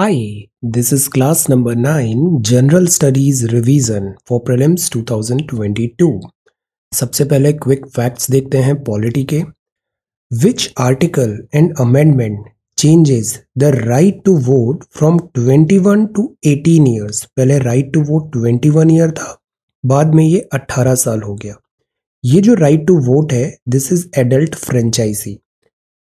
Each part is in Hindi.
Hi, this is class number 9 General Studies Revision for Prelims 2022. सबसे पहले क्विक फैक्ट्स देखते हैं पॉलिटी के which article and amendment changes the right to vote from 21 to eighteen years पहले राइट टू वोट 21 ईयर था बाद में ये 18 साल हो गया ये जो राइट टू वोट है this is adult franchise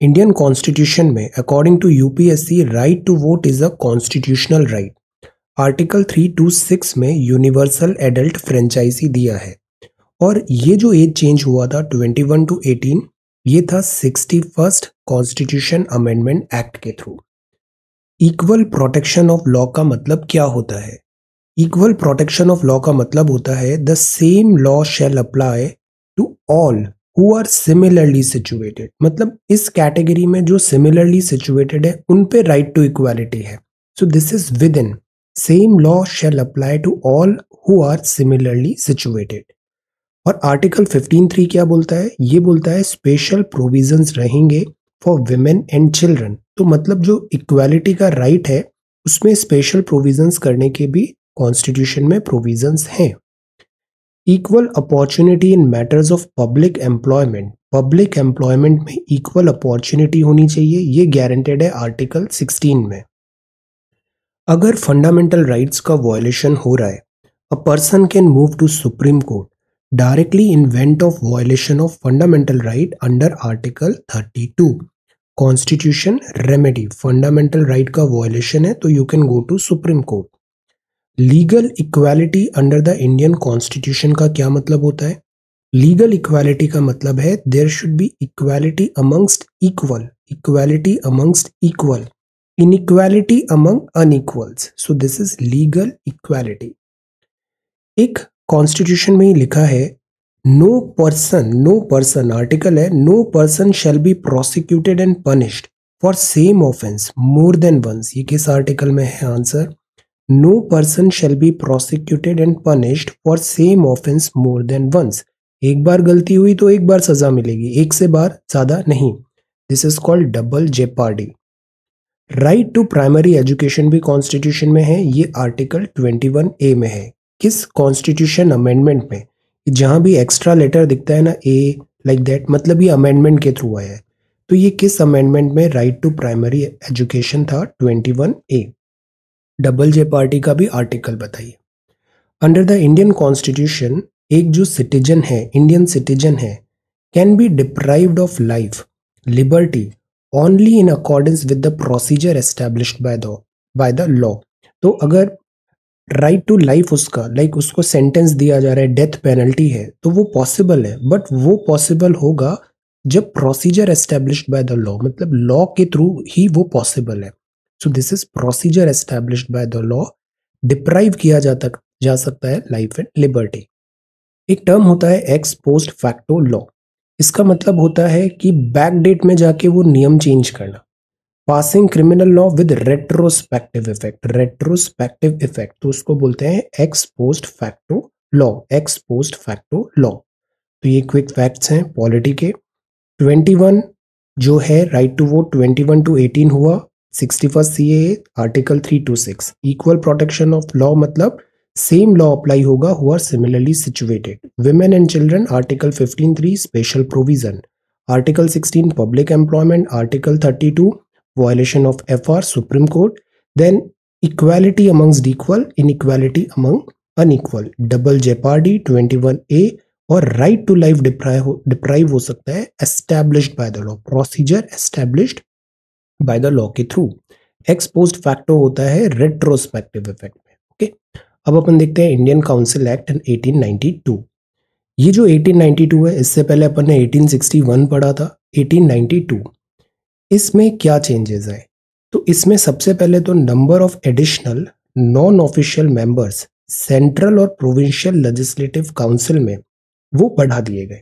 Indian constitution में according to UPSC right to vote is a constitutional right article 326 में यूनिवर्सल एडल्ट फ्रेंचाइजी दिया है और ये जो एज चेंज हुआ था 21 टू 18 ये था sixty first constitution amendment act के through equal protection of law का मतलब क्या होता है इक्वल प्रोटेक्शन ऑफ लॉ का मतलब होता है the same law shall apply to all who are similarly situated मतलब इस कैटेगरी में जो सिमिलरली सिचुएटेड है उन पे राइट टू इक्वालिटी है so this is within same law shall apply to all who are similarly situated और आर्टिकल फिफ्टीन थ्री क्या बोलता है ये बोलता है स्पेशल प्रोविजन रहेंगे फॉर वेमेन एंड चिल्ड्रन तो मतलब जो इक्वालिटी का राइट right है उसमें स्पेशल प्रोविजंस करने के भी कॉन्स्टिट्यूशन में प्रोविजंस हैं equal opportunity in matters of public employment public employment में इक्वल अपॉर्चुनिटी होनी चाहिए ये गारंटेड है आर्टिकल 16 में अगर फंडामेंटल राइट्स का वॉयलेशन हो रहा है a person can move to Supreme Court directly in event of violation of fundamental right under article 32 constitution remedy fundamental right का वॉयलेशन है तो you can go to Supreme Court legal equality under the Indian constitution का क्या मतलब होता है लीगल इक्वालिटी का मतलब है there should be equality amongst equal equality amongst equal inequality among unequals so this is legal equality एक कॉन्स्टिट्यूशन में ही लिखा है no person no person article है no person shall be prosecuted and punished for same offence more than once ये किस आर्टिकल में है answer no person shall be prosecuted and punished for same offence more than once एक बार गलती हुई तो एक बार सजा मिलेगी एक से बार ज्यादा नहीं this is called double jeopardy right to primary education भी कॉन्स्टिट्यूशन में है ये आर्टिकल 21 ए में है किस कॉन्स्टिट्यूशन अमेंडमेंट में जहां भी एक्स्ट्रा लेटर दिखता है ना ए लाइक दैट मतलब ये अमेंडमेंट के थ्रू आया है तो ये किस अमेंडमेंट में राइट टू प्राइमरी एजुकेशन था 21 ए डबल जे पार्टी का भी आर्टिकल बताइए अंडर द इंडियन कॉन्स्टिट्यूशन एक जो सिटीजन है इंडियन सिटीजन है can be deprived of life liberty only in accordance with the procedure establish by the by the law तो अगर राइट टू लाइफ उसका लाइक like उसको सेंटेंस दिया जा रहा है डेथ पेनल्टी है तो वो पॉसिबल है बट वो पॉसिबल होगा जब procedure establish by the law मतलब लॉ के थ्रू ही वो पॉसिबल है so this is procedure establish by the law deprive किया जा तक जा सकता है लाइफ एंड लिबर्टी एक टर्म होता है एक्स पोस्ट फैक्टो लॉ इसका मतलब होता है कि बैक डेट में जाके वो नियम चेंज करना passing criminal law with retrospective effect retrospective effect तो उसको बोलते हैं ex post facto law ex post facto law तो ये क्विक फैक्ट्स हैं पॉलिटी के 21 जो है राइट टू वोट 21 टू 18 हुआ sixty first C A article three two six equal protection of law मतलब सेम लॉ अप्लाई होगा who are similarly situated women and children article fifteen three special provision article sixteen public employment article thirty two violation of F R supreme court then equality amongst equal inequality among unequal double jeopardy twenty one A और राइट टू लाइफ डिप्राइव हो सकता है established by the law procedure established by the law के थ्रू एक्स पोस्ट फैक्टो होता है रेट्रोस्पेक्टिव इफेक्ट में ओके अब अपन देखते हैं इंडियन काउंसिल एक्ट इन 1892 ये जो 1892 है इससे पहले अपन ने 1861 पढ़ा था 1892 इसमें क्या चेंजेस आए तो इसमें सबसे पहले तो number of additional non official members central और प्रोविंशियल लेजिस्लेटिव काउंसिल में वो बढ़ा दिए गए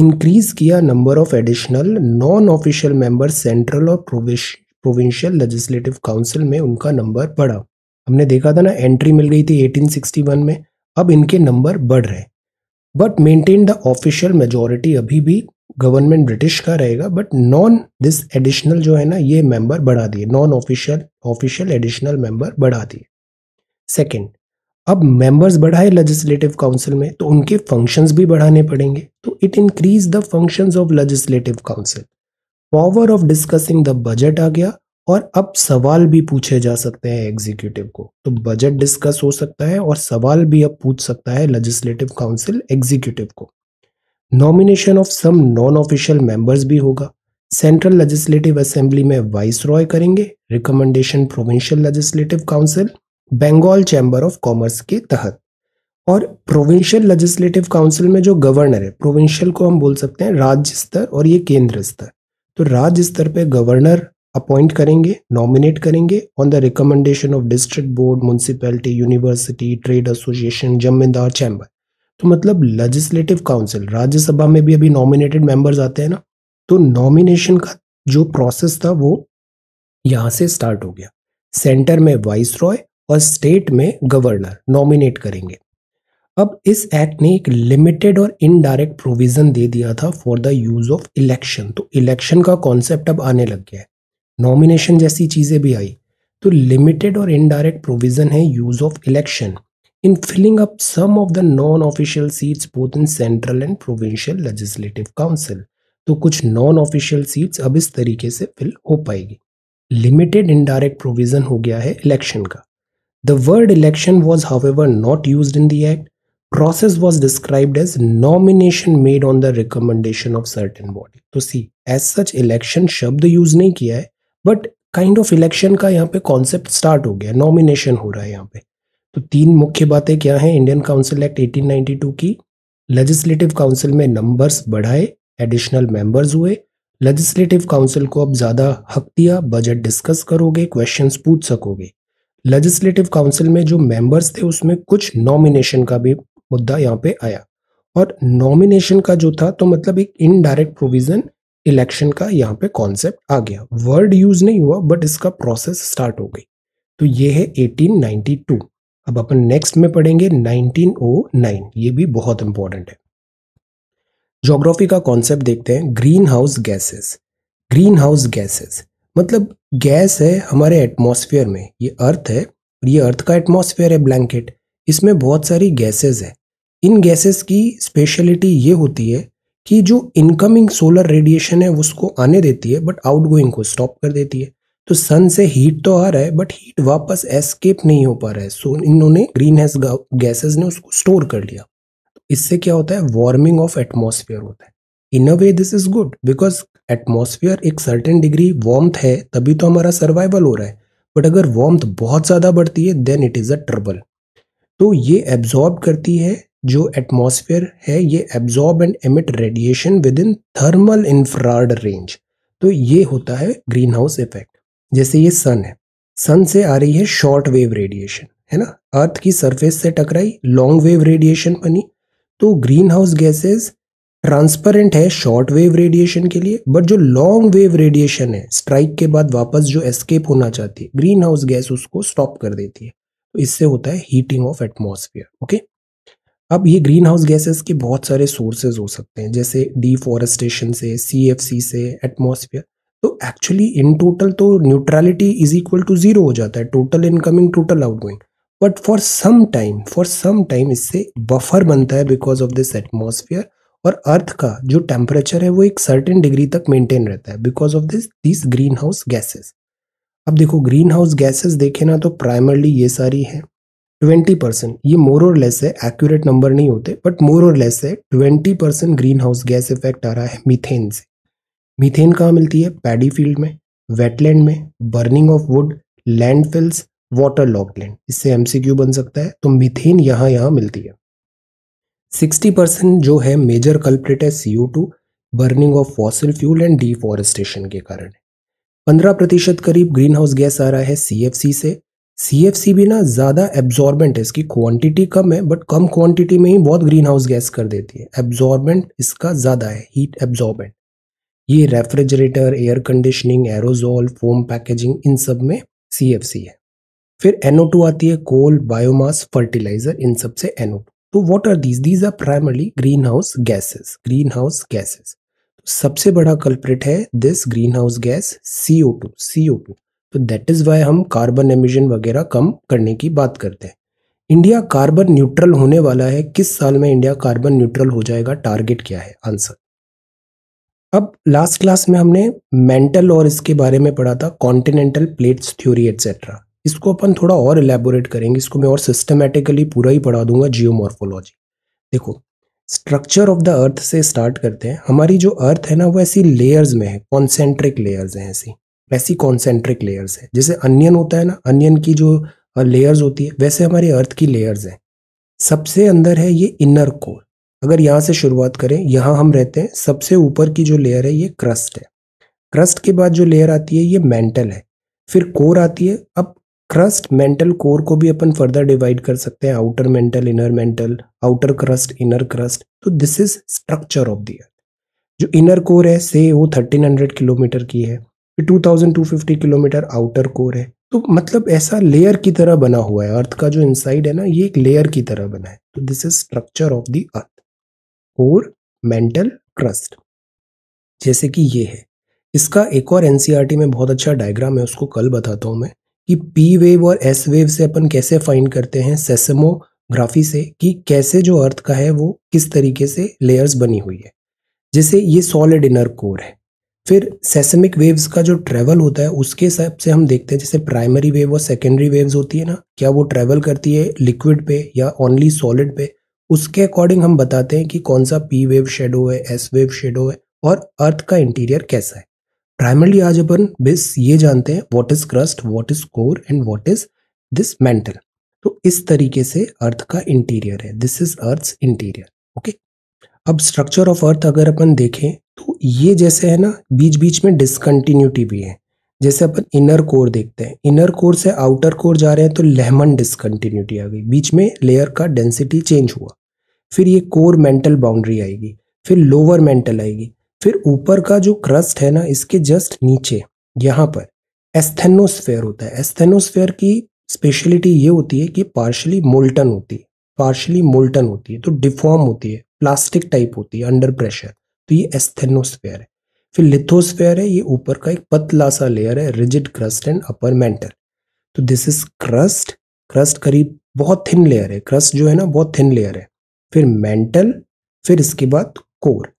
इंक्रीज किया number of additional non official member central और प्रोविंशियल लेजिस्लेटिव काउंसिल में उनका नंबर बढ़ा हमने देखा था ना एंट्री मिल गई थी 1861 में अब इनके नंबर बढ़ रहे but maintain the official majority अभी भी गवर्नमेंट ब्रिटिश का रहेगा बट नॉन दिस एडिशनल जो है ना ये मेंबर बढ़ा दिए non official official additional member बढ़ा दिए सेकेंड अब मेंबर्स बढ़ाए लेजिस्लेटिव काउंसिल में तो उनके फंक्शंस भी बढ़ाने पड़ेंगे तो it increase the functions of legislative council power of discussing the budget आ गया और अब सवाल भी पूछे जा सकते हैं एग्जीक्यूटिव को तो बजट डिस्कस हो सकता है और सवाल भी अब पूछ सकता है लेजिस्लेटिव काउंसिल एग्जीक्यूटिव को nomination of some non official members भी होगा सेंट्रल लेजिस्लेटिव असेंबली में वाइस रॉय करेंगे recommendation provincial legislative council Bengal chamber of commerce के तहत और प्रोविंशियल लेजिस्लेटिव काउंसिल में जो गवर्नर है प्रोविंशियल को हम बोल सकते हैं राज्य स्तर और ये केंद्र स्तर तो राज्य स्तर पे गवर्नर अपॉइंट करेंगे नॉमिनेट करेंगे on the recommendation of district board municipality university trade association zamindar chamber तो मतलब लेजिस्लेटिव काउंसिल राज्यसभा में भी अभी नॉमिनेटेड मेंबर्स आते हैं ना तो नॉमिनेशन का जो प्रोसेस था वो यहाँ से स्टार्ट हो गया सेंटर में वाइस रॉय और स्टेट में गवर्नर नॉमिनेट करेंगे अब इस एक्ट ने एक लिमिटेड और इनडायरेक्ट प्रोविजन दे दिया था for the use of election तो इलेक्शन का कॉन्सेप्ट अब आने लग गया है नॉमिनेशन जैसी चीज़ें भी आई तो लिमिटेड और इनडायरेक्ट प्रोविजन है use of election in filling up some of the non official seats both in central and provincial legislative council तो कुछ नॉन ऑफिशियल सीट्स अब इस तरीके से फिल हो पाएगी लिमिटेड इनडायरेक्ट प्रोविजन हो गया है इलेक्शन का The word election was however not used in the act. Process was described as nomination made on the recommendation of certain body. So see, as such election शब्द use नहीं किया है but kind of election का यहाँ पे concept start हो गया nomination हो रहा है यहाँ पे तो तीन मुख्य बातें क्या हैं Indian Council Act 1892 की लेजिस्लेटिव काउंसिल में नंबर्स बढ़ाए एडिशनल मेंबर्स हुए लेजिस्लेटिव काउंसिल को अब ज़्यादा हक दिया बजट डिस्कस करोगे क्वेश्चंस पूछ सकोगे लेजिस्लेटिव काउंसिल में जो मेंबर्स थे उसमें कुछ नॉमिनेशन का भी मुद्दा यहाँ पे आया और नॉमिनेशन का जो था तो मतलब एक इनडायरेक्ट प्रोविजन इलेक्शन का यहाँ पे कॉन्सेप्ट आ गया वर्ड यूज नहीं हुआ बट इसका प्रोसेस स्टार्ट हो गई तो ये है 1892 अब अपन नेक्स्ट में पढ़ेंगे 1909 ये भी बहुत इंपॉर्टेंट है जोग्राफी का कॉन्सेप्ट देखते हैं greenhouse gases greenhouse gases मतलब गैस है हमारे एटमॉस्फेयर में ये अर्थ है और ये अर्थ का एटमॉस्फेयर है ब्लैंकेट इसमें बहुत सारी गैसेस है इन गैसेस की स्पेशलिटी ये होती है कि जो इनकमिंग सोलर रेडिएशन है उसको आने देती है बट आउटगोइंग को स्टॉप कर देती है तो सन से हीट तो आ रहा है बट हीट वापस एस्केप नहीं हो पा रहा है सो इन्होंने ग्रीन हाउस गैसेज ने उसको स्टोर कर लिया इससे क्या होता है वार्मिंग ऑफ एटमोसफियर होता है in a way this is good because atmosphere एक सर्टेन डिग्री वार्म है तभी तो हमारा सर्वाइवल हो रहा है बट अगर वार्म बहुत ज़्यादा बढ़ती है then it is a trouble तो ये एब्जॉर्ब करती है जो एटमोसफियर है ये absorb and emit radiation within thermal infrared range तो ये होता है ग्रीन हाउस इफेक्ट जैसे ये सन है सन से आ रही है शॉर्ट वेव रेडिएशन है ना अर्थ की सरफेस से टकराई लॉन्ग वेव रेडिएशन बनी तो ग्रीन हाउस गैसेस ट्रांसपेरेंट है शॉर्ट वेव रेडिएशन के लिए बट जो लॉन्ग वेव रेडिएशन है स्ट्राइक के बाद वापस जो एस्केप होना चाहती है ग्रीन हाउस गैस उसको स्टॉप कर देती है तो इससे होता है हीटिंग ऑफ एटमोसफियर ओके अब ये ग्रीन हाउस गैसेस के बहुत सारे सोर्सेज हो सकते हैं जैसे डिफॉरेस्टेशन से सी से एटमोसफियर तो एक्चुअली इन टोटल तो neutrality is equal to zero हो जाता है total incoming total outgoing but for some time for some time इससे बफर बनता है बिकॉज ऑफ दिस एटमोसफियर और अर्थ का जो टेम्परेचर है वो एक सर्टेन डिग्री तक मेंटेन रहता है because of this this greenhouse gases अब देखो ग्रीन हाउस गैसेस देखे ना तो प्राइमरली ये सारी है ट्वेंटी परसेंट ये मोर और लेस है एक्यूरेट नंबर नहीं होते बट मोर और लेस है twenty percent greenhouse gas effect आ रहा है मीथेन से मीथेन कहाँ मिलती है पैडी फील्ड में वेटलैंड में burning of wood landfills waterlogged land इससे एमसीक्यू बन सकता है तो मीथेन यहाँ यहाँ मिलती है सिक्सटी परसेंट जो है मेजर कल्प्रेट है C two burning of fossil fuel and deforestation के कारण पंद्रह प्रतिशत करीब ग्रीन हाउस गैस आ रहा है सी से सी भी ना ज़्यादा एब्जॉर्बेंट है इसकी क्वांटिटी कम है बट कम क्वांटिटी में ही बहुत ग्रीन हाउस गैस कर देती है एब्जॉर्बेंट इसका ज़्यादा है हीट एब्जॉर्बेंट ये refrigerator air conditioning aerosol foam packaging इन सब में सी है फिर एनओ टू आती है कोल बायोमास फर्टिलाइजर इन सब से एनओ टू तो what are these these are primarily greenhouse gases greenhouse gases सबसे बड़ा कल्प्रेट है this greenhouse gas C two C two तो दैट इज वाई हम कार्बन एमिशन वगैरह कम करने की बात करते हैं इंडिया कार्बन न्यूट्रल होने वाला है किस साल में इंडिया कार्बन न्यूट्रल हो जाएगा टारगेट क्या है आंसर अब लास्ट क्लास में हमने मेंटल और इसके बारे में पढ़ा था कॉन्टिनेंटल प्लेट्स थ्योरी एटसेट्रा इसको अपन थोड़ा और एलेबोरेट करेंगे इसको मैं और सिस्टमेटिकली पूरा ही पढ़ा दूंगा जियोमॉर्फोलॉजी देखो स्ट्रक्चर ऑफ द अर्थ से स्टार्ट करते हैं हमारी जो अर्थ है ना वो ऐसी लेयर्स में है कॉन्सेंट्रिक लेयर्स हैं ऐसी ऐसी कॉन्सेंट्रिक लेयर्स है जैसे अनियन होता है ना अनियन की जो लेयर्स होती है वैसे हमारी अर्थ की लेयर्स हैं सबसे अंदर है ये इनर कोर अगर यहाँ से शुरुआत करें यहाँ हम रहते हैं सबसे ऊपर की जो लेयर है ये क्रस्ट है क्रस्ट के बाद जो लेयर आती है ये मेंटल है फिर कोर आती है अब क्रस्ट मेंटल कोर को भी अपन फर्दर डिवाइड कर सकते हैं outer mantle inner mantle outer crust inner crust तो this is structure of the earth जो इनर कोर है से वो 1300 किलोमीटर की है फिर 2250 किलोमीटर आउटर कोर है तो मतलब ऐसा लेयर की तरह बना हुआ है अर्थ का जो इनसाइड है ना ये एक लेयर की तरह बना है तो this is structure of the earth core mantle crust जैसे कि ये है इसका एक और एनसीआरटी e में बहुत अच्छा डायग्राम है उसको कल बताता हूँ मैं कि पी वेव और एस वेव से अपन कैसे फाइंड करते हैं सेसमोग्राफी से कि कैसे जो अर्थ का है वो किस तरीके से लेयर्स बनी हुई है जैसे ये सॉलिड इनर कोर है फिर सेसमिक वेव्स का जो ट्रैवल होता है उसके हिसाब से हम देखते हैं जैसे प्राइमरी वेव और सेकेंडरी वेव्स होती है ना क्या वो ट्रैवल करती है लिक्विड पे या ओनली सॉलिड पे उसके अकॉर्डिंग हम बताते हैं कि कौन सा पी वेव शेडो है एस वेव शेडो है और अर्थ का इंटीरियर कैसा है प्राइमरली आज अपन बेस ये जानते हैं what is crust what is core and what is this mantle तो इस तरीके से अर्थ का इंटीरियर है this is earth interior okay अब स्ट्रक्चर ऑफ अर्थ अगर अपन देखें तो ये जैसे है ना बीच बीच में डिसकंटिन्यूटी भी है जैसे अपन इनर कोर देखते हैं इनर कोर से आउटर कोर जा रहे हैं तो लेहमन डिसकंटिन्यूटी आ गई बीच में लेयर का डेंसिटी चेंज हुआ फिर ये कोर मेंटल बाउंड्री आएगी फिर लोअर मेंटल आएगी फिर ऊपर का जो क्रस्ट है ना इसके जस्ट नीचे यहाँ पर एस्थेनोस्फेयर होता है एस्थेनोस्फेयर की स्पेशलिटी ये होती है कि पार्शली मोल्टन होती है पार्शली मोल्टन होती है तो डिफॉर्म होती है प्लास्टिक टाइप होती है अंडर प्रेशर तो ये एस्थेनोस्फेयर है फिर लिथोस्फेयर है ये ऊपर का एक पतला सा लेयर है rigid crust and upper mantle तो दिस इज क्रस्ट क्रस्ट करीब बहुत थिन लेयर है क्रस्ट जो है ना बहुत थिन लेयर है फिर मेंटल फिर इसके बाद कोर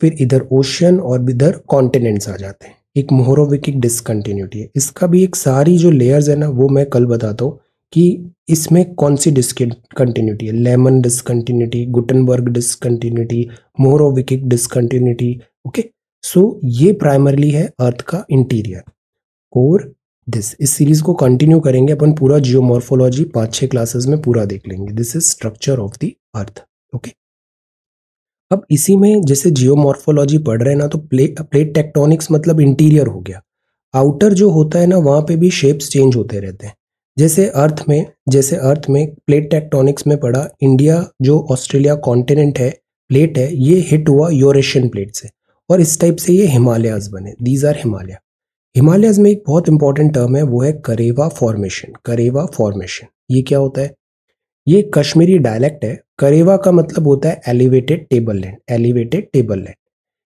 फिर इधर ओशन और इधर कॉन्टिनेंट्स आ जाते हैं एक मोहरोविकिक डिसकंटिन्यूटी है इसका भी एक सारी जो लेयर्स है ना वो मैं कल बताता हूँ कि इसमें कौन सी डिसकंटिन्यूटी है Lehmann discontinuity Gutenberg discontinuity Mohorovicic discontinuity okay so ये प्राइमरली है अर्थ का इंटीरियर और दिस इस सीरीज को कंटिन्यू करेंगे अपन पूरा जियोमॉर्फोलॉजी पाँच छः क्लासेस में पूरा देख लेंगे this is structure of the earth okay अब इसी में जैसे जियोमॉर्फोलॉजी पढ़ रहे हैं ना तो प्ले प्लेट टेक्टोनिक्स मतलब इंटीरियर हो गया आउटर जो होता है ना वहाँ पे भी शेप्स चेंज होते रहते हैं जैसे अर्थ में जैसे अर्थ में प्लेट टेक्टोनिक्स में पड़ा इंडिया जो ऑस्ट्रेलिया कॉन्टिनेंट है प्लेट है ये हिट हुआ यूरेशियन प्लेट से और इस टाइप से ये हिमालयाज बने दीज आर हिमालया हिमालयाज में एक बहुत इंपॉर्टेंट टर्म है वो है करेवा फॉर्मेशन करेवा फॉर्मेशन ये क्या होता है ये कश्मीरी डायलैक्ट है करेवा का मतलब होता है elevated table land elevated table land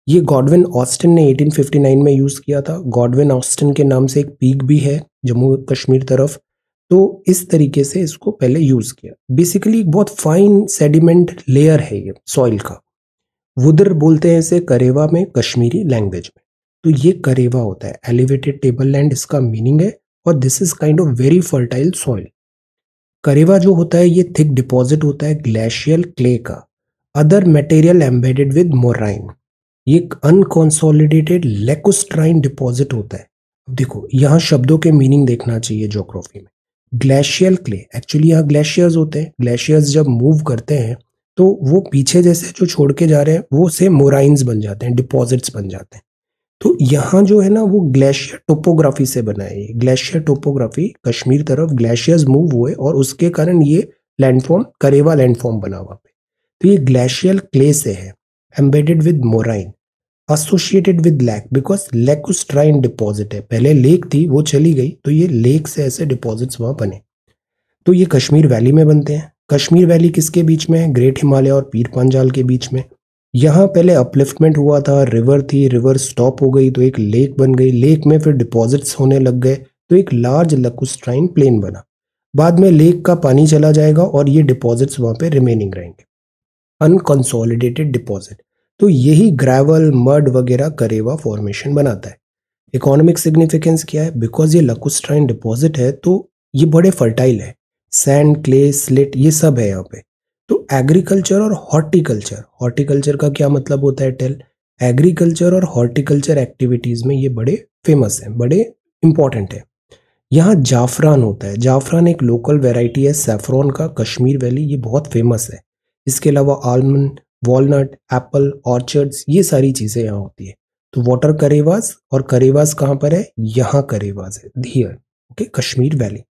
ये गॉडविन ऑस्टिन ने 1859 में यूज़ किया था गॉडविन ऑस्टिन के नाम से एक पीक भी है जम्मू कश्मीर तरफ तो इस तरीके से इसको पहले यूज़ किया बेसिकली एक बहुत फाइन सेडिमेंट लेयर है ये सॉइल का वुदर बोलते हैं इसे करेवा में कश्मीरी लैंग्वेज में तो ये करेवा होता है एलिवेटेड टेबल लैंड इसका मीनिंग है और this is kind of very fertile soil karewa जो होता है ये थिक डिपॉजिट होता है ग्लेशियल क्ले का other material embedded with moraine ये एक अनकॉन्सोलिडेटेड लेकोस्ट्राइन डिपॉजिट होता है देखो यहाँ शब्दों के मीनिंग देखना चाहिए जोग्राफी में ग्लेशियल क्ले एक्चुअली यहाँ ग्लेशियर्स होते हैं ग्लेशियर्स जब मूव करते हैं तो वो पीछे जैसे जो छोड़ के जा रहे हैं वो से मोराइन्स बन जाते हैं डिपॉजिट्स बन जाते हैं तो यहाँ जो है ना वो ग्लेशियर टोपोग्राफी से बना है ग्लेशियर टोपोग्राफी कश्मीर तरफ ग्लेशियर्स मूव हुए और उसके कारण ये लैंडफॉर्म करेवा लैंडफॉर्म बना हुआ पे तो ये ग्लेशियल क्ले से है embedded with moraine associated with lake because lacustrine deposit है पहले लेक थी वो चली गई तो ये लेक से ऐसे डिपॉजिट्स वहाँ बने तो ये कश्मीर वैली में बनते हैं कश्मीर वैली किसके बीच में है ग्रेट हिमालय और पीर पंजाल के बीच में यहाँ पहले अपलिफ्टमेंट हुआ था रिवर थी रिवर स्टॉप हो गई तो एक लेक बन गई लेक में फिर डिपॉजिट्स होने लग गए तो एक लार्ज लकुस्ट्राइन प्लेन बना बाद में लेक का पानी चला जाएगा और ये डिपॉजिट्स वहाँ पे रिमेनिंग रहेंगे अनकंसोलिडेटेड डिपॉजिट तो यही ग्रेवल मड वगैरह करेवा फॉर्मेशन बनाता है इकोनॉमिक सिग्निफिकेंस क्या है बिकॉज ये लकुस्ट्राइन डिपॉजिट है तो ये बड़े फर्टाइल है सैंड क्ले स्लिट ये सब है यहाँ पे एग्रीकल्चर और हॉर्टिकल्चर हॉर्टिकल्चर का क्या मतलब होता है टेल एग्रीकल्चर और हॉर्टिकल्चर एक्टिविटीज़ में ये बड़े फेमस हैं बड़े इंपॉर्टेंट हैं यहाँ जाफरान होता है जाफरान एक लोकल वेराइटी है सेफ्रॉन का कश्मीर वैली ये बहुत फेमस है इसके अलावा आलमंड वॉलनट एप्पल ऑर्चर्ड्स ये सारी चीज़ें यहाँ होती है तो वाटर करेवास और करेवास कहाँ पर है यहाँ करेवास है धीर ओके कश्मीर वैली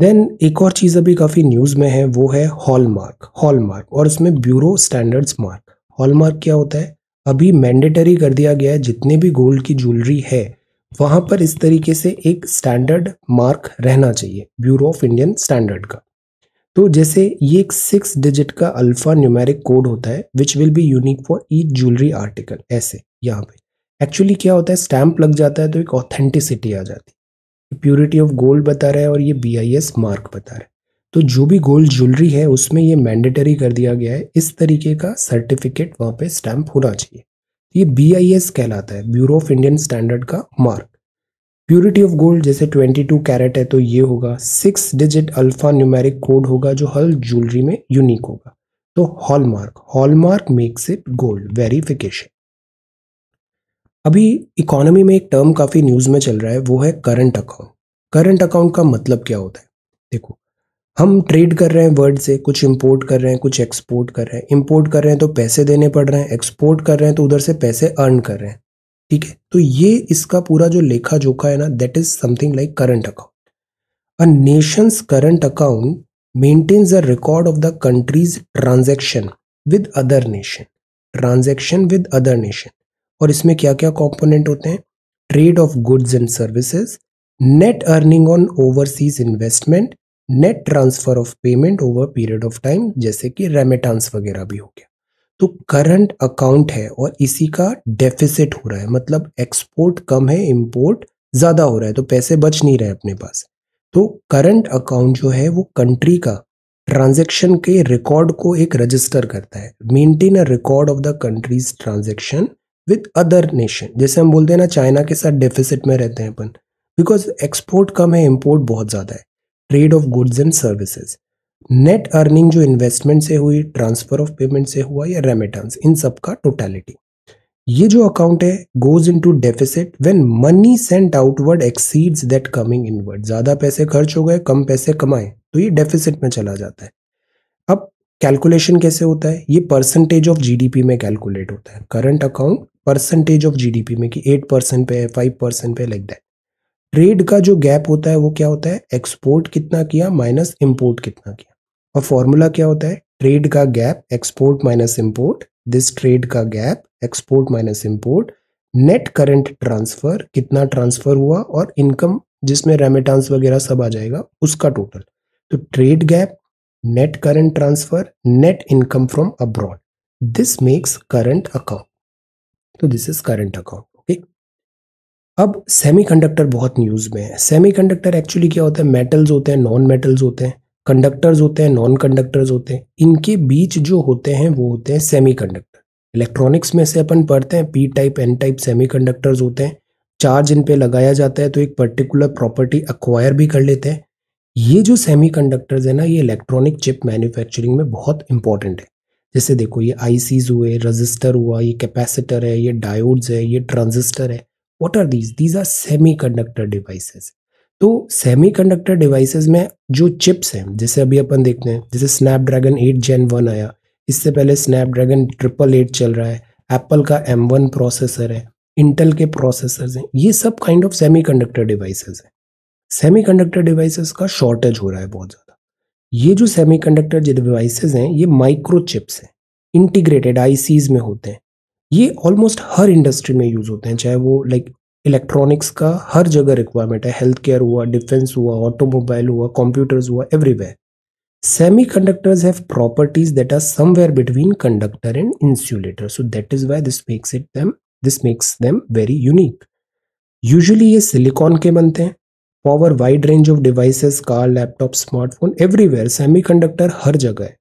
देन एक और चीज़ अभी काफ़ी न्यूज़ में है वो है हॉलमार्क हॉलमार्क और उसमें ब्यूरो स्टैंडर्ड्स मार्क हॉलमार्क क्या होता है अभी मैंडेटरी कर दिया गया है जितने भी गोल्ड की ज्वेलरी है वहां पर इस तरीके से एक स्टैंडर्ड मार्क रहना चाहिए ब्यूरो ऑफ इंडियन स्टैंडर्ड का तो जैसे ये एक सिक्स डिजिट का अल्फ़ा न्यूमेरिक कोड होता है which will be unique for each jewellery article ऐसे यहाँ पे एक्चुअली क्या होता है स्टैम्प लग जाता है तो एक ऑथेंटिसिटी आ जाती है प्योरिटी ऑफ गोल्ड बता रहा है और ये एस मार्क बता रहा है तो जो भी गोल्ड ज्वेलरी है उसमें ये मैंडेटरी कर दिया गया है इस तरीके का सर्टिफिकेट वहाँ पे स्टैम्प होना चाहिए तो ये एस कहलाता है ब्यूरो ऑफ इंडियन स्टैंडर्ड का मार्क प्योरिटी ऑफ गोल्ड जैसे 22 कैरेट है तो ये होगा six digit alphanumeric code होगा जो हर ज्वेलरी में यूनिक होगा तो hallmark hallmark makes it gold verification अभी इकोनॉमी में एक टर्म काफ़ी न्यूज़ में चल रहा है वो है करंट अकाउंट करंट अकाउंट का मतलब क्या होता है देखो हम ट्रेड कर रहे हैं वर्ल्ड से कुछ इम्पोर्ट कर रहे हैं कुछ एक्सपोर्ट कर रहे हैं इम्पोर्ट कर रहे हैं तो पैसे देने पड़ रहे हैं एक्सपोर्ट कर रहे हैं तो उधर से पैसे अर्न कर रहे हैं ठीक है तो ये इसका पूरा जो लेखा जोखा है ना that is something like current account a nation's current account maintains a record of the country's transaction with other nation transaction with other nation और इसमें क्या क्या कॉम्पोनेंट होते हैं trade of goods and services net earning on overseas investment net transfer of payment over period of time जैसे कि रेमिटांस वगैरह भी हो गया तो करंट अकाउंट है और इसी का डेफिसिट हो रहा है मतलब एक्सपोर्ट कम है इम्पोर्ट ज़्यादा हो रहा है तो पैसे बच नहीं रहे अपने पास तो करंट अकाउंट जो है वो कंट्री का ट्रांजेक्शन के रिकॉर्ड को एक रजिस्टर करता है maintain a record of the country's transaction with other nation जैसे हम बोलते हैं ना चाइना के साथ डेफिसिट में रहते हैं अपन बिकॉज एक्सपोर्ट कम है इम्पोर्ट बहुत ज़्यादा है trade of goods and services net earning जो इन्वेस्टमेंट से हुई ट्रांसफर ऑफ पेमेंट से हुआ या रेमिटेंस इन सब का टोटेलिटी ये जो अकाउंट है goes into deficit when money sent outward exceeds that coming inward ज़्यादा पैसे खर्च हो गए कम पैसे कमाए तो ये डेफिसिट में चला जाता है अब कैलकुलेशन कैसे होता है ये परसेंटेज ऑफ जीडीपी में कैलकुलेट होता है current account percentage of GDP में कि एट परसेंट पे है फाइव परसेंट पे लाइक दैट ट्रेड का जो गैप होता है वो क्या होता है एक्सपोर्ट कितना किया माइनस इम्पोर्ट कितना किया और फॉर्मूला क्या होता है ट्रेड का gap export minus import this trade का gap export minus import net current transfer कितना ट्रांसफर हुआ और इनकम जिसमें रेमिटांस वगैरह सब आ जाएगा उसका टोटल तो trade gap net current transfer net income from abroad this makes current account तो this is current account okay अब सेमीकंडक्टर बहुत न्यूज में है सेमीकंडक्टर एक्चुअली क्या होता है मेटल्स होते हैं नॉन मेटल्स होते हैं कंडक्टर्स होते हैं नॉन कंडक्टर्स होते हैं इनके बीच जो होते हैं वो होते हैं सेमीकंडक्टर इलेक्ट्रॉनिक्स में से अपन पढ़ते हैं P type N type semiconductors होते हैं चार्ज इन पे लगाया जाता है तो एक पर्टिकुलर प्रॉपर्टी अक्वायर भी कर लेते हैं ये जो सेमीकंडक्टर्स है ना ये इलेक्ट्रॉनिक चिप मैन्युफैक्चरिंग में बहुत इंपॉर्टेंट है जैसे देखो ये आईसीज हुए रजिस्टर हुआ ये कैपेसिटर है ये डायोड्स है ये ट्रांजिस्टर है what are these these are semiconductor devices तो सेमी कंडक्टर डिवाइसेज में जो चिप्स हैं जैसे अभी अपन देखते हैं जैसे स्नैपड्रैगन एट जेन वन आया इससे पहले स्नैपड्रैगन ट्रिपल एट चल रहा है एप्पल का एम वन प्रोसेसर है इंटेल के प्रोसेसर हैं ये सब kind of semiconductor devices हैं सेमी कंडक्टर डिवाइसेज का शॉर्टेज हो रहा है बहुत ज़्यादा ये जो सेमीकंडक्टर जो डिवाइसेस हैं ये माइक्रोचिप्स हैं इंटीग्रेटेड आईसीज में होते हैं ये ऑलमोस्ट हर इंडस्ट्री में यूज होते हैं चाहे वो लाइक like, इलेक्ट्रॉनिक्स का हर जगह रिक्वायरमेंट है हेल्थ केयर हुआ डिफेंस हुआ ऑटोमोबाइल हुआ कंप्यूटर्स हुआ everywhere semiconductors have properties that are somewhere between conductor and insulator so that is why this makes it them this makes them very unique usually ये सिलिकॉन के बनते हैं power wide range of devices car laptop smartphone everywhere semiconductor हर जगह है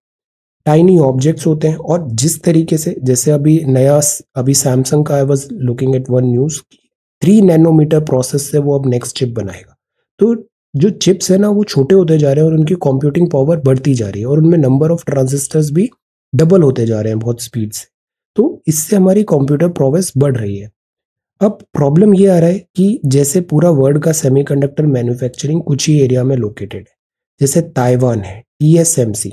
टाइनी ऑब्जेक्ट्स होते हैं और जिस तरीके से जैसे अभी नया अभी सैमसंग का I was looking at one news three nanometre process से वो अब नेक्स्ट चिप बनाएगा तो जो चिप्स है ना वो छोटे होते जा रहे हैं और उनकी कंप्यूटिंग पावर बढ़ती जा रही है और उनमें नंबर ऑफ ट्रांजिस्टर्स भी डबल होते जा रहे हैं बहुत स्पीड से तो इससे हमारी कंप्यूटर प्रोवेस बढ़ रही है अब प्रॉब्लम ये आ रहा है कि जैसे पूरा वर्ल्ड का सेमीकंडक्टर मैन्युफैक्चरिंग कुछ ही एरिया में लोकेटेड है जैसे ताइवान है TSMC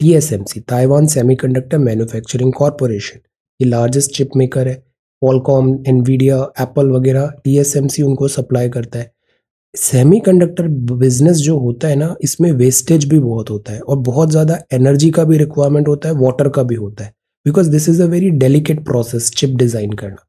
TSMC Taiwan semiconductor manufacturing corporation ये लार्जेस्ट चिप मेकर है वॉलकॉम एनवीडिया एप्पल वगैरह टीएसएमसी उनको सप्लाई करता है सेमीकंडक्टर बिजनेस जो होता है ना इसमें वेस्टेज भी बहुत होता है और बहुत ज़्यादा एनर्जी का भी रिक्वायरमेंट होता है वाटर का भी होता है because this is a very delicate process chip design करना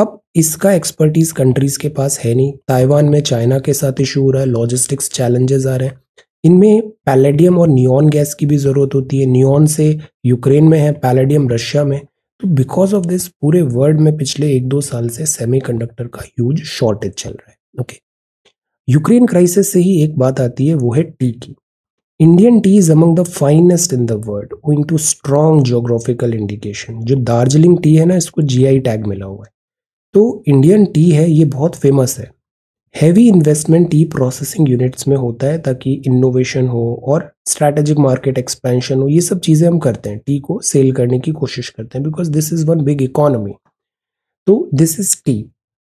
अब इसका एक्सपर्टीज कंट्रीज के पास है नहीं ताइवान में चाइना के साथ इशू हो रहा है लॉजिस्टिक्स चैलेंजेस आ रहे हैं इनमें पैलेडियम और न्योन गैस की भी ज़रूरत होती है न्योन से यूक्रेन में है पैलेडियम रशिया में तो बिकॉज ऑफ दिस पूरे वर्ल्ड में पिछले एक दो साल से सेमीकंडक्टर का ह्यूज शॉर्टेज चल रहा है ओके यूक्रेन क्राइसिस से ही एक बात आती है वो है टी की Indian tea is among the finest in the world owing to strong geographical indication जो दार्जिलिंग टी है ना इसको जीआई टैग मिला हुआ है तो इंडियन टी है ये बहुत फेमस है heavy investment tea processing units में होता है ताकि इनोवेशन हो और स्ट्रैटेजिक मार्केट एक्सपेंशन हो ये सब चीज़ें हम करते हैं टी को सेल करने की कोशिश करते हैं because this is one big economy तो दिस इज़ टी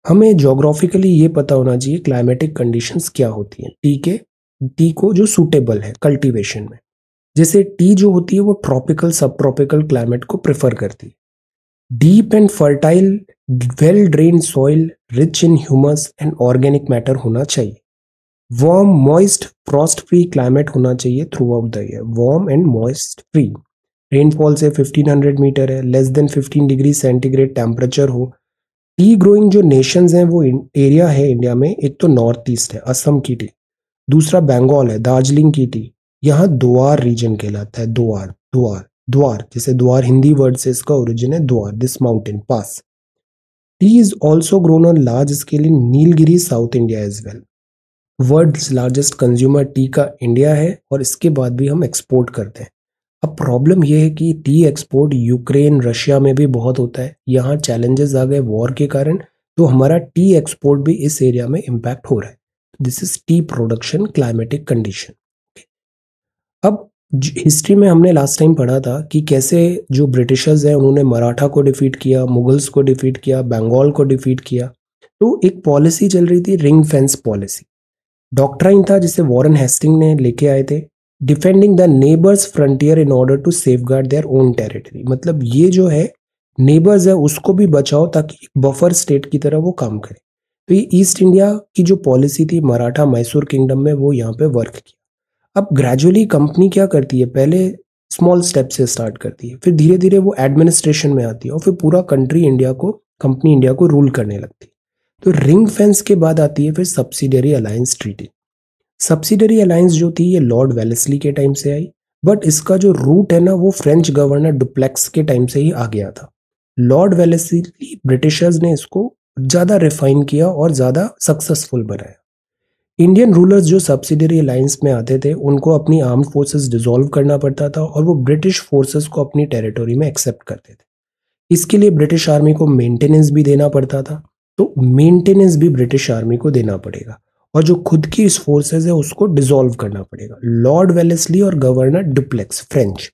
हमें जोग्राफिकली ये पता होना चाहिए क्लाइमेटिक कंडीशंस क्या होती हैं टी के टी को जो सूटेबल है कल्टीवेशन में जैसे टी जो होती है वो ट्रॉपिकल सब ट्रॉपिकल क्लाइमेट को प्रेफर करती है deep and fertile well drain soil rich in humus and organic matter होना चाहिए warm moist frost free climate होना चाहिए throughout the year warm and moist free rainfall से 1500 मीटर है less than 15 degree centigrade temperature हो टी ग्रोइंग जो नेशंस हैं वो एरिया है इंडिया में एक तो नॉर्थ ईस्ट है असम की टी दूसरा बंगाल है दार्जिलिंग की टी यहाँ द्वार रीजन कहलाता है द्वार द्वार द्वार जैसे द्वार हिंदी वर्ड से इसका ओरिजिन है द्वार this mountain pass tea is also grown on large scale in Nilgiri south India as well world largest consumer tea का इंडिया है और इसके बाद भी हम एक्सपोर्ट करते हैं अब प्रॉब्लम यह है कि टी एक्सपोर्ट यूक्रेन रशिया में भी बहुत होता है यहाँ चैलेंजेस आ गए वॉर के कारण तो हमारा टी एक्सपोर्ट भी इस एरिया में इम्पैक्ट हो रहा है this is tea production climatic condition अब हिस्ट्री में हमने लास्ट टाइम पढ़ा था कि कैसे जो ब्रिटिशर्स हैं उन्होंने मराठा को डिफीट किया मुगल्स को डिफीट किया बंगाल को डिफीट किया तो एक पॉलिसी चल रही थी रिंग फेंस पॉलिसी डॉक्ट्राइन था जिसे वॉरन हेस्टिंग ने लेके आए थे defending the neighbours frontier in order to safeguard their own territory मतलब ये जो है नेबर्स है उसको भी बचाओ ताकि बफर स्टेट की तरह वो काम करे तो ये ईस्ट इंडिया की जो पॉलिसी थी मराठा मैसूर किंगडम में वो यहाँ पे वर्क किया अब ग्रेजुअली कंपनी क्या करती है पहले स्मॉल स्टेप से स्टार्ट करती है फिर धीरे धीरे वो एडमिनिस्ट्रेशन में आती है और फिर पूरा कंट्री इंडिया को कंपनी इंडिया को रूल करने लगती है तो रिंग फेंस के बाद आती है फिर subsidiary alliance treaty subsidiary alliance जो थी ये लॉर्ड वेलेसली के टाइम से आई बट इसका जो रूट है ना वो फ्रेंच गवर्नर डुप्लेक्स के टाइम से ही आ गया था लॉर्ड वेलेसली ब्रिटिशर्स ने इसको ज़्यादा रिफाइन किया और ज़्यादा सक्सेसफुल बनाया इंडियन रूलर्स जो सब्सिडरी अलाइंस में आते थे उनको अपनी आर्म फोर्सेस डिसॉल्व करना पड़ता था और वो ब्रिटिश फोर्सेस को अपनी टेरिटोरी में एक्सेप्ट करते थे इसके लिए ब्रिटिश आर्मी को मेंटेनेंस भी देना पड़ता था तो मेंटेनेंस भी ब्रिटिश आर्मी को देना पड़ेगा और जो खुद की इस फोर्सेज है उसको डिजोल्व करना पड़ेगा लॉर्ड वेलेसली और गवर्नर डुप्लेक्स फ्रेंच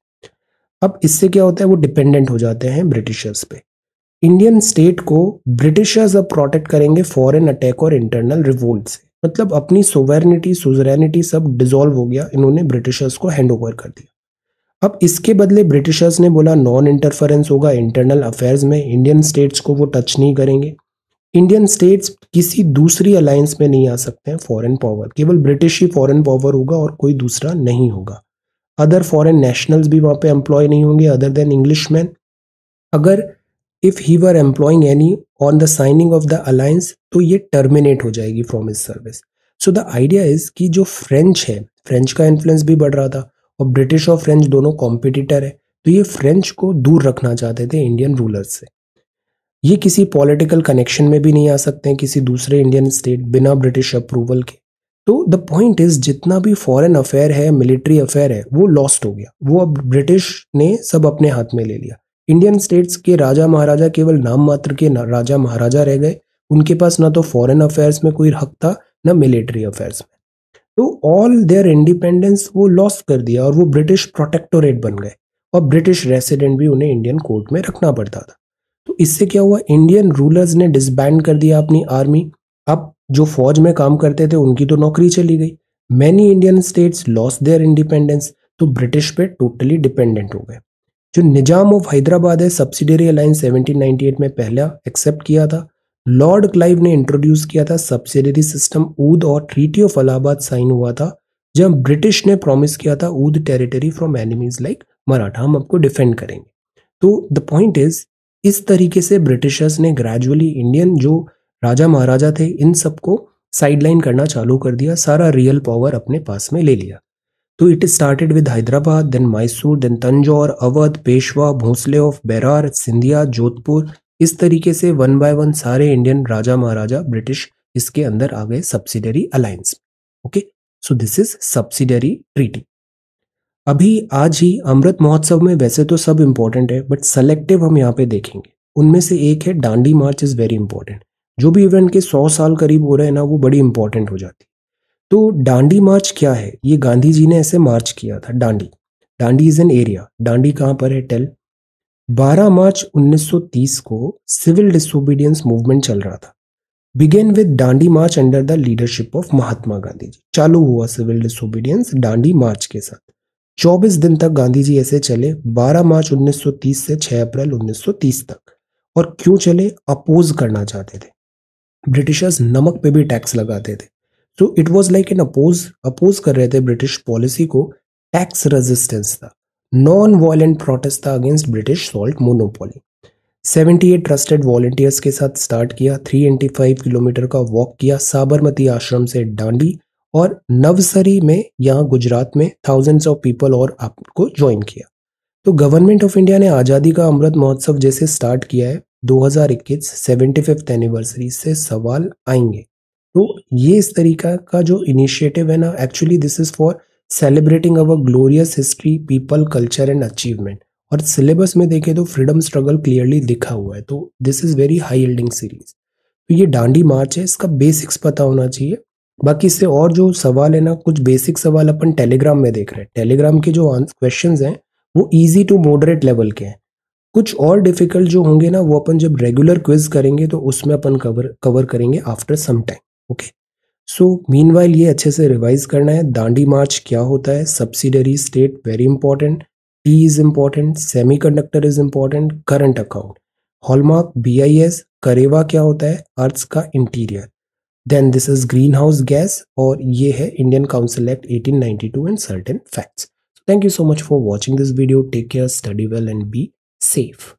अब इससे क्या होता है वो डिपेंडेंट हो जाते हैं ब्रिटिशर्स पे इंडियन स्टेट को ब्रिटिशर्स अब प्रोटेक्ट करेंगे फॉरेन अटैक और इंटरनल रिवोल्ट से मतलब अपनी सोवेरनिटी सुजरेनिटी सब डिजोल्व हो गया इन्होंने ब्रिटिशर्स को हैंड ओवर कर दिया अब इसके बदले ब्रिटिशर्स ने बोला नॉन इंटरफेरेंस होगा इंटरनल अफेयर्स में इंडियन स्टेट्स को वो टच नहीं करेंगे इंडियन स्टेट्स किसी दूसरी अलायंस में नहीं आ सकते हैं फॉरेन पावर केवल ब्रिटिश ही फॉरेन पावर होगा और कोई दूसरा नहीं होगा अदर फॉरेन नेशनल्स भी वहाँ पे एम्प्लॉय नहीं होंगे अदर देन इंग्लिश मैन अगर if he were employing any on the signing of the alliance तो ये टर्मिनेट हो जाएगी from his service so the idea is कि जो फ्रेंच है फ्रेंच का इन्फ्लुएंस भी बढ़ रहा था और ब्रिटिश और फ्रेंच दोनों कॉम्पिटिटर है तो ये फ्रेंच को दूर रखना चाहते थे इंडियन रूलर्स से ये किसी पॉलिटिकल कनेक्शन में भी नहीं आ सकते हैं किसी दूसरे इंडियन स्टेट बिना ब्रिटिश अप्रूवल के तो द पॉइंट इज जितना भी फॉरेन अफेयर है मिलिट्री अफेयर है वो लॉस्ट हो गया वो अब ब्रिटिश ने सब अपने हाथ में ले लिया इंडियन स्टेट्स के राजा महाराजा केवल नाम मात्र के राजा महाराजा रह गए उनके पास ना तो फॉरेन अफेयर्स में कोई हक था ना मिलिट्री अफेयर्स में तो ऑल देयर इंडिपेंडेंस वो लॉस कर दिया और वो ब्रिटिश प्रोटेक्टोरेट बन गए और ब्रिटिश रेसिडेंट भी उन्हें इंडियन कोर्ट में रखना पड़ता था तो इससे क्या हुआ इंडियन रूलर्स ने डिसबैंड कर दिया अपनी आर्मी अब जो फौज में काम करते थे उनकी तो नौकरी चली गई many Indian states loss their independence तो ब्रिटिश पे टोटली डिपेंडेंट हो गए जो निजाम ऑफ हैदराबाद है सब्सिडरी अलायंस 1798 में पहला एक्सेप्ट किया था लॉर्ड क्लाइव ने इंट्रोड्यूस किया था सब्सिडरी सिस्टम ऊद और ट्रीटी ऑफ अलाहाबाद साइन हुआ था जब ब्रिटिश ने प्रॉमिस किया था Oudh territory from enemies like Maratha हम आपको डिफेंड करेंगे तो द पॉइंट इज इस तरीके से ब्रिटिशर्स ने ग्रेजुअली इंडियन जो राजा महाराजा थे इन सबको साइडलाइन करना चालू कर दिया सारा रियल पावर अपने पास में ले लिया तो it started with Hyderabad then Mysore then Tanjore Awadh Peshwa Bhonsle of Berar Scindia Jodhpur इस तरीके से वन बाय वन सारे इंडियन राजा महाराजा ब्रिटिश इसके अंदर आ गए subsidiary alliance okay so this is subsidiary treaty अभी आज ही अमृत महोत्सव में वैसे तो सब इम्पोर्टेंट है बट सेलेक्टिव हम यहाँ पे देखेंगे उनमें से एक है Dandi march is very important जो भी इवेंट के सौ साल करीब हो रहे हैं ना वो बड़ी इंपॉर्टेंट हो जाती तो डांडी मार्च क्या है ये गांधी जी ने ऐसे मार्च किया था Dandi Dandi is an area Dandi कहाँ पर है टेल 12 मार्च 1930 को सिविल डिसोबीडियंस मूवमेंट चल रहा था began with Dandi march under the leadership of Mahatma Gandhi ji चालू हुआ सिविल डिसोबीडियंस डांडी मार्च के साथ 24 दिन तक गांधी जी ऐसे चले 12 मार्च 1930 से 6 अप्रैल 1930 तक और क्यों चले अपोज करना चाहते थे ब्रिटिशर्स नमक पे भी टैक्स लगाते थे तो it was like an oppose oppose कर रहे थे ब्रिटिश पॉलिसी को टैक्स रेजिस्टेंस था नॉन वायलेंट प्रोटेस्ट था against British salt monopoly 78 trusted volunteers के साथ स्टार्ट किया 385 किलोमीटर का वॉक किया साबरमती आश्रम से डांडी और नवसरी में यहाँ गुजरात में थाउजेंड्स ऑफ पीपल और आपको ज्वाइन किया तो गवर्नमेंट ऑफ इंडिया ने आज़ादी का अमृत महोत्सव जैसे स्टार्ट किया है 2021 सेवेंटी एनिवर्सरी से सवाल आएंगे तो ये इस तरीका का जो इनिशिएटिव है ना actually this is for celebrating our glorious history people culture and achievement और सिलेबस में देखें तो फ्रीडम स्ट्रगल क्लियरली लिखा हुआ है तो this is very high yielding series तो ये डांडी मार्च है इसका बेसिक्स पता होना चाहिए बाकी इससे और जो सवाल है ना कुछ बेसिक सवाल अपन टेलीग्राम में देख रहे हैं टेलीग्राम के जो क्वेश्चन हैं वो ईजी टू मॉडरेट लेवल के हैं कुछ और डिफिकल्ट जो होंगे ना वो अपन जब रेगुलर क्विज करेंगे तो उसमें अपन कवर कवर करेंगे after some time okay so mean ये अच्छे से रिवाइज करना है दांडी मार्च क्या होता है subsidiary state very important tea is important semiconductor is important current account hallmark B I S karewa क्या होता है अर्थ का interior then this is greenhouse gas और ये है Indian council act 1892 and certain facts thank you so much for watching this video take care study well and be safe